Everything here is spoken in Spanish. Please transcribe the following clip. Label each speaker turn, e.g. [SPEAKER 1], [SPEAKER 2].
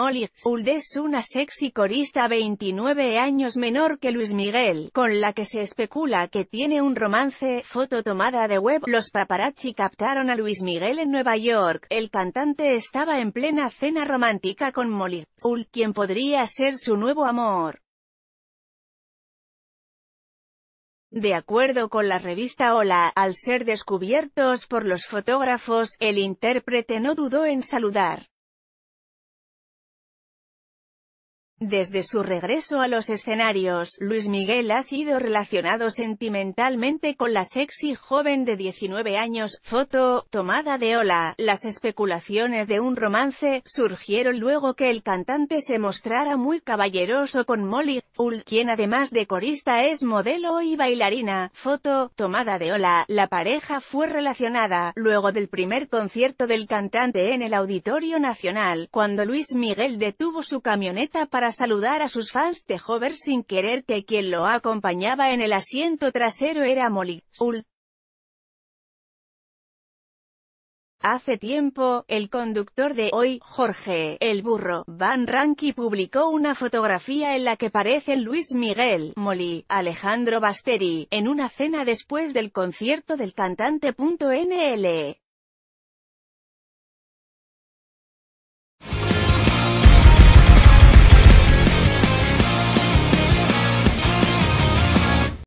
[SPEAKER 1] Molly Soul es una sexy corista 29 años menor que Luis Miguel, con la que se especula que tiene un romance, foto tomada de web, los paparazzi captaron a Luis Miguel en Nueva York, el cantante estaba en plena cena romántica con Molly Soul, quien podría ser su nuevo amor. De acuerdo con la revista Hola, al ser descubiertos por los fotógrafos, el intérprete no dudó en saludar. Desde su regreso a los escenarios, Luis Miguel ha sido relacionado sentimentalmente con la sexy joven de 19 años, foto, tomada de ola. Las especulaciones de un romance, surgieron luego que el cantante se mostrara muy caballeroso con Molly, Ul, quien además de corista es modelo y bailarina, foto, tomada de ola. La pareja fue relacionada, luego del primer concierto del cantante en el Auditorio Nacional, cuando Luis Miguel detuvo su camioneta para saludar a sus fans de Hover sin querer que quien lo acompañaba en el asiento trasero era Molly Hace tiempo, el conductor de Hoy, Jorge, el burro, Van Ranky publicó una fotografía en la que parecen Luis Miguel, Molly, Alejandro Basteri, en una cena después del concierto del cantante.nl.